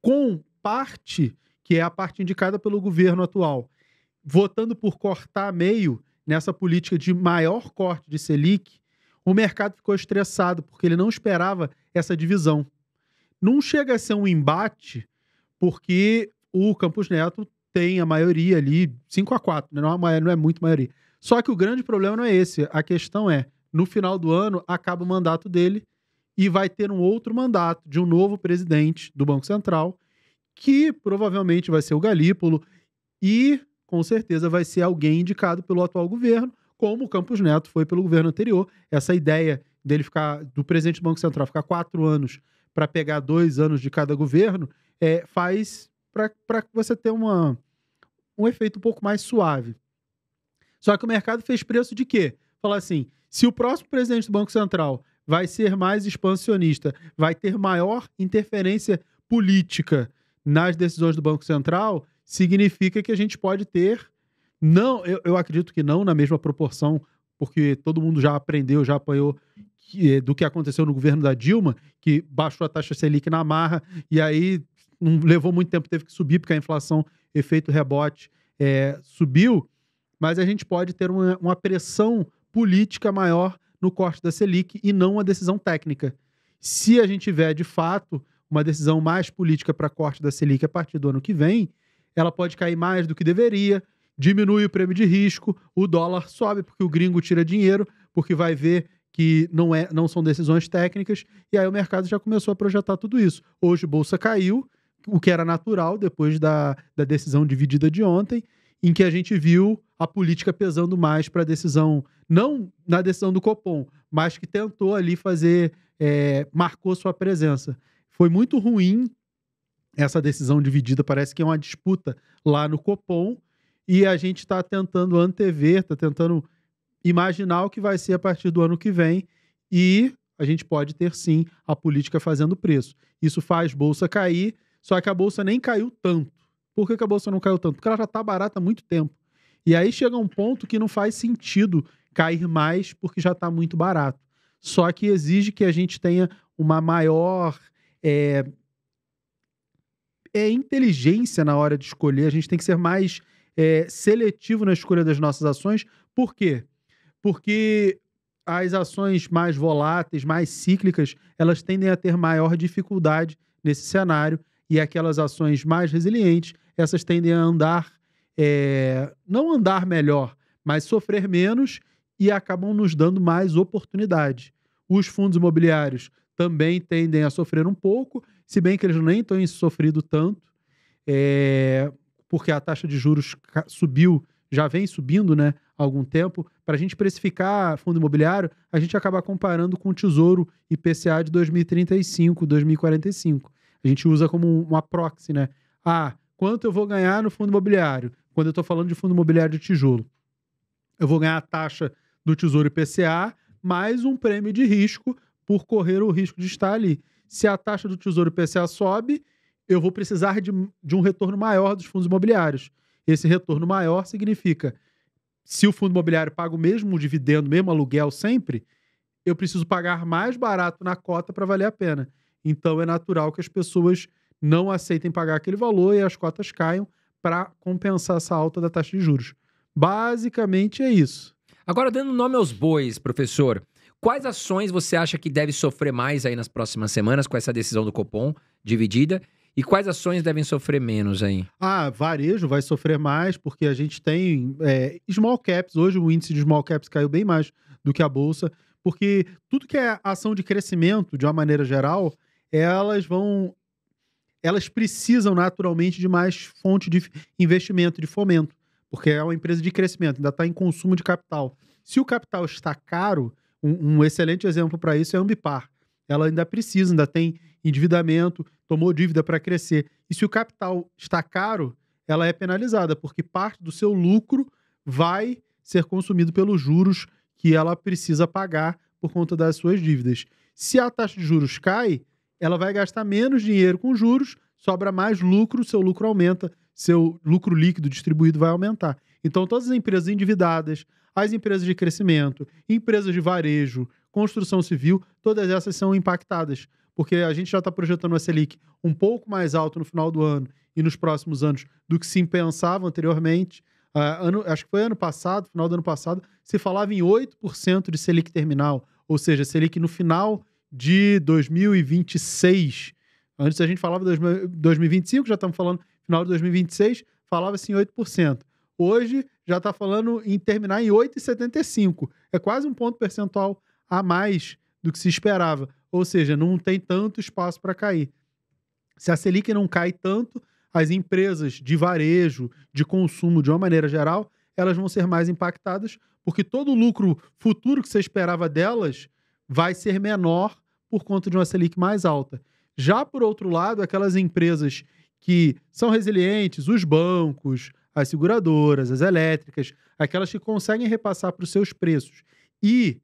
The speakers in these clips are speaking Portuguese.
com parte que é a parte indicada pelo governo atual, votando por cortar meio nessa política de maior corte de Selic, o mercado ficou estressado porque ele não esperava essa divisão. Não chega a ser um embate, porque o Campos Neto tem a maioria ali, 5 a 4, né? não, é, não é muito maioria. Só que o grande problema não é esse. A questão é, no final do ano, acaba o mandato dele e vai ter um outro mandato de um novo presidente do Banco Central, que provavelmente vai ser o Galípolo e com certeza vai ser alguém indicado pelo atual governo, como o Campos Neto foi pelo governo anterior. Essa ideia dele ficar do presidente do Banco Central ficar quatro anos para pegar dois anos de cada governo é, faz para você ter uma, um efeito um pouco mais suave. Só que o mercado fez preço de quê? Falar assim: se o próximo presidente do Banco Central vai ser mais expansionista, vai ter maior interferência política nas decisões do Banco Central, significa que a gente pode ter, não, eu, eu acredito que não na mesma proporção, porque todo mundo já aprendeu, já apanhou que, eh, do que aconteceu no governo da Dilma, que baixou a taxa Selic na marra e aí não levou muito tempo, teve que subir, porque a inflação, efeito rebote, é, subiu, mas a gente pode ter uma, uma pressão política maior no corte da Selic e não uma decisão técnica. Se a gente tiver, de fato, uma decisão mais política para corte da Selic a partir do ano que vem, ela pode cair mais do que deveria, diminui o prêmio de risco, o dólar sobe porque o gringo tira dinheiro, porque vai ver que não, é, não são decisões técnicas, e aí o mercado já começou a projetar tudo isso. Hoje a bolsa caiu, o que era natural depois da, da decisão dividida de ontem, em que a gente viu a política pesando mais para a decisão, não na decisão do Copom, mas que tentou ali fazer, é, marcou sua presença. Foi muito ruim essa decisão dividida, parece que é uma disputa lá no Copom, e a gente está tentando antever, está tentando imaginar o que vai ser a partir do ano que vem, e a gente pode ter sim a política fazendo preço. Isso faz bolsa cair, só que a bolsa nem caiu tanto. Por que, a bolsa não caiu tanto? Porque ela já está barata há muito tempo. E aí chega um ponto que não faz sentido cair mais porque já está muito barato. Só que exige que a gente tenha uma maior é, é inteligência na hora de escolher. A gente tem que ser mais é, seletivo na escolha das nossas ações. Por quê? Porque as ações mais voláteis, mais cíclicas, elas tendem a ter maior dificuldade nesse cenário e aquelas ações mais resilientes, essas tendem a andar é, não andar melhor, mas sofrer menos e acabam nos dando mais oportunidade. Os fundos imobiliários também tendem a sofrer um pouco, se bem que eles nem têm sofrido tanto, é, porque a taxa de juros subiu, já vem subindo né, há algum tempo. Para a gente precificar fundo imobiliário, a gente acaba comparando com o Tesouro IPCA de 2035, 2045. A gente usa como uma proxy, né? Ah, quanto eu vou ganhar no fundo imobiliário? quando eu estou falando de fundo imobiliário de tijolo. Eu vou ganhar a taxa do Tesouro IPCA mais um prêmio de risco por correr o risco de estar ali. Se a taxa do Tesouro IPCA sobe, eu vou precisar de, de um retorno maior dos fundos imobiliários. Esse retorno maior significa, se o fundo imobiliário paga o mesmo dividendo, o mesmo aluguel sempre, eu preciso pagar mais barato na cota para valer a pena. Então é natural que as pessoas não aceitem pagar aquele valor e as cotas caiam, para compensar essa alta da taxa de juros. Basicamente é isso. Agora, dando nome aos bois, professor, quais ações você acha que deve sofrer mais aí nas próximas semanas com essa decisão do Copom dividida? E quais ações devem sofrer menos aí? Ah, varejo vai sofrer mais, porque a gente tem é, small caps. Hoje o índice de small caps caiu bem mais do que a bolsa, porque tudo que é ação de crescimento, de uma maneira geral, elas vão elas precisam naturalmente de mais fonte de investimento, de fomento, porque é uma empresa de crescimento, ainda está em consumo de capital. Se o capital está caro, um, um excelente exemplo para isso é a Ambipar. Ela ainda precisa, ainda tem endividamento, tomou dívida para crescer. E se o capital está caro, ela é penalizada, porque parte do seu lucro vai ser consumido pelos juros que ela precisa pagar por conta das suas dívidas. Se a taxa de juros cai, ela vai gastar menos dinheiro com juros, sobra mais lucro, seu lucro aumenta, seu lucro líquido distribuído vai aumentar. Então, todas as empresas endividadas, as empresas de crescimento, empresas de varejo, construção civil, todas essas são impactadas. Porque a gente já está projetando a Selic um pouco mais alto no final do ano e nos próximos anos do que se pensava anteriormente. Uh, ano, acho que foi ano passado, final do ano passado, se falava em 8% de Selic terminal, ou seja, Selic no final de 2026. Antes a gente falava 2025, já estamos falando final de 2026, falava-se em 8%. Hoje já está falando em terminar em 8,75. É quase um ponto percentual a mais do que se esperava. Ou seja, não tem tanto espaço para cair. Se a Selic não cai tanto, as empresas de varejo, de consumo, de uma maneira geral, elas vão ser mais impactadas, porque todo o lucro futuro que você esperava delas vai ser menor por conta de uma Selic mais alta. Já por outro lado, aquelas empresas que são resilientes, os bancos, as seguradoras, as elétricas, aquelas que conseguem repassar para os seus preços e,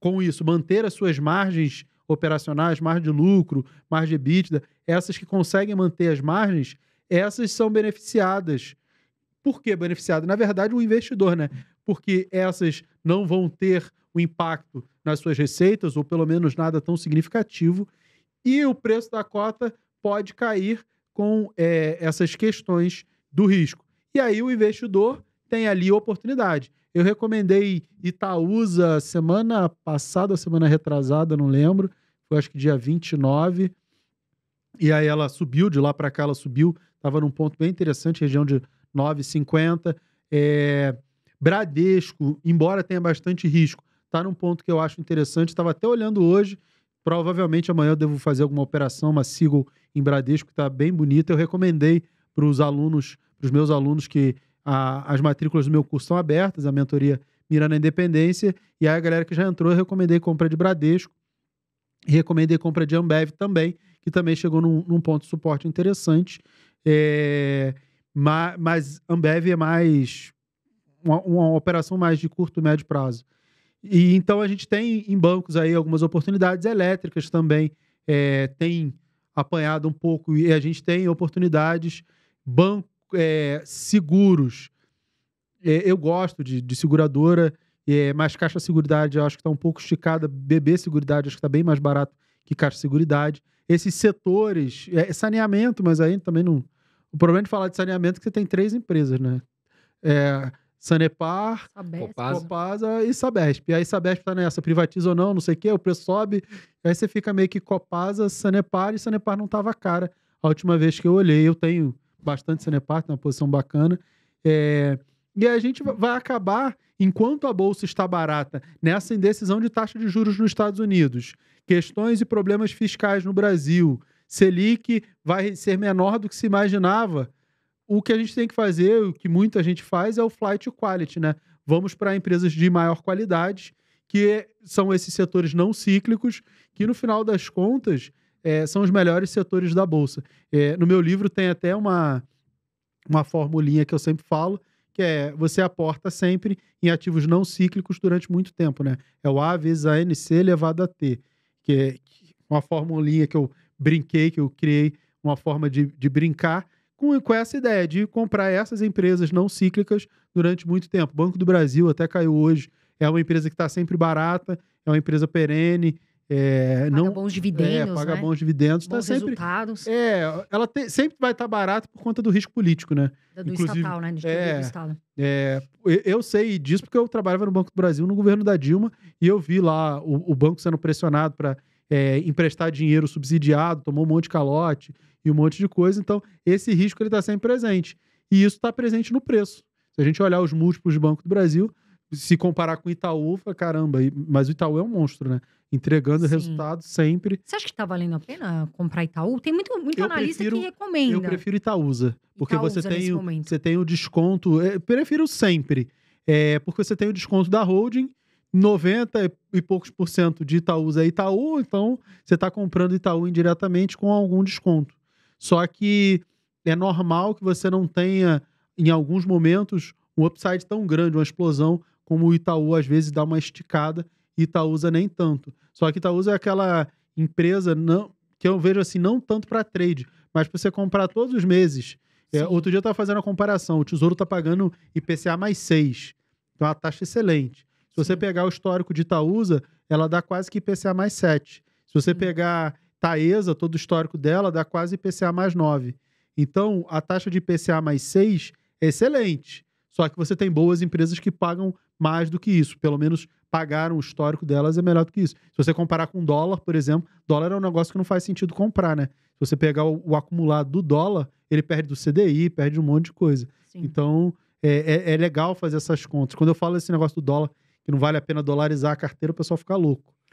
com isso, manter as suas margens operacionais, margem de lucro, margem de EBITDA, essas que conseguem manter as margens, essas são beneficiadas. Por que beneficiadas? Na verdade, o investidor, né? Porque essas não vão ter um impacto nas suas receitas, ou pelo menos nada tão significativo, e o preço da cota pode cair com é, essas questões do risco. E aí o investidor tem ali a oportunidade. Eu recomendei Itaúsa semana passada, semana retrasada, não lembro, foi acho que dia 29, e aí ela subiu, de lá para cá ela subiu, estava num ponto bem interessante, região de 9,50. É, Bradesco, embora tenha bastante risco, está num ponto que eu acho interessante. Estava até olhando hoje. Provavelmente amanhã eu devo fazer alguma operação, uma sigo em Bradesco, que está bem bonita. Eu recomendei para os alunos, para os meus alunos, que a, as matrículas do meu curso estão abertas, a mentoria Mirando a Independência. E aí a galera que já entrou, eu recomendei compra de Bradesco. Recomendei compra de Ambev também, que também chegou num, num ponto de suporte interessante. É, mas, mas Ambev é mais uma, uma operação mais de curto e médio prazo. E então a gente tem em bancos aí algumas oportunidades elétricas também, é, tem apanhado um pouco e a gente tem oportunidades banco, é, seguros. É, eu gosto de, de seguradora, é, mas Caixa Seguridade eu acho que está um pouco esticada, BB Seguridade acho que está bem mais barato que Caixa Seguridade. Esses setores, é, saneamento, mas aí também não. O problema de falar de saneamento é que você tem três empresas, né? É, Sanepar, Copasa. Copasa. e Sabesp. E aí Sabesp tá nessa, privatiza ou não, não sei o quê, o preço sobe. Aí você fica meio que Copasa, Sanepar, e Sanepar não tava cara. A última vez que eu olhei, eu tenho bastante Sanepar, tem uma posição bacana. É... E a gente vai acabar, enquanto a bolsa está barata, nessa indecisão de taxa de juros nos Estados Unidos, questões e problemas fiscais no Brasil, Selic vai ser menor do que se imaginava o que a gente tem que fazer, o que muita gente faz, é o flight to quality, né? Vamos para empresas de maior qualidade, que são esses setores não cíclicos, que no final das contas é, são os melhores setores da Bolsa. É, no meu livro tem até uma, uma formulinha que eu sempre falo, que é você aporta sempre em ativos não cíclicos durante muito tempo, né? É o A vezes a ANC elevado a T, que é uma formulinha que eu brinquei, que eu criei uma forma de, de brincar, com, com essa ideia de comprar essas empresas não cíclicas durante muito tempo. O Banco do Brasil até caiu hoje. É uma empresa que está sempre barata, é uma empresa perene, é, paga não, bons é, dividendos. É, paga né? bons dividendos. Tá bons tá resultados. Sempre, é, ela te, sempre vai estar tá barata por conta do risco político, né? Do, do estatal, né? De é, do estado. É, eu sei disso porque eu trabalhava no Banco do Brasil, no governo da Dilma, e eu vi lá o, o banco sendo pressionado para é, emprestar dinheiro subsidiado, tomou um monte de calote, e um monte de coisa. Então, esse risco está sempre presente. E isso está presente no preço. Se a gente olhar os múltiplos de Banco do Brasil, se comparar com o Itaú, fala, caramba, mas o Itaú é um monstro, né? Entregando Sim. resultados sempre. Você acha que está valendo a pena comprar Itaú? Tem muito, muito analista prefiro, que recomenda. Eu prefiro Itaúsa, porque Itaúsa você, tem o, você tem o desconto, é, eu prefiro sempre, é, porque você tem o desconto da holding, 90 e poucos por cento de Itaúsa é Itaú, então você está comprando Itaú indiretamente com algum desconto. Só que é normal que você não tenha, em alguns momentos, um upside tão grande, uma explosão, como o Itaú às vezes dá uma esticada e Itaúsa nem tanto. Só que Itaúsa é aquela empresa não, que eu vejo assim, não tanto para trade, mas para você comprar todos os meses. É, outro dia eu estava fazendo a comparação, o Tesouro está pagando IPCA mais 6, então é uma taxa excelente. Se você pegar o histórico de Itaúsa, ela dá quase que IPCA mais 7. Se você hum. pegar Taesa, todo o histórico dela, dá quase IPCA mais 9. Então, a taxa de IPCA mais 6 é excelente. Só que você tem boas empresas que pagam mais do que isso. Pelo menos pagaram o histórico delas é melhor do que isso. Se você comparar com dólar, por exemplo, dólar é um negócio que não faz sentido comprar, né? Se você pegar o, o acumulado do dólar, ele perde do CDI, perde um monte de coisa. Sim. Então, é, é, é legal fazer essas contas. Quando eu falo esse negócio do dólar, que não vale a pena dolarizar a carteira, o pessoal fica louco.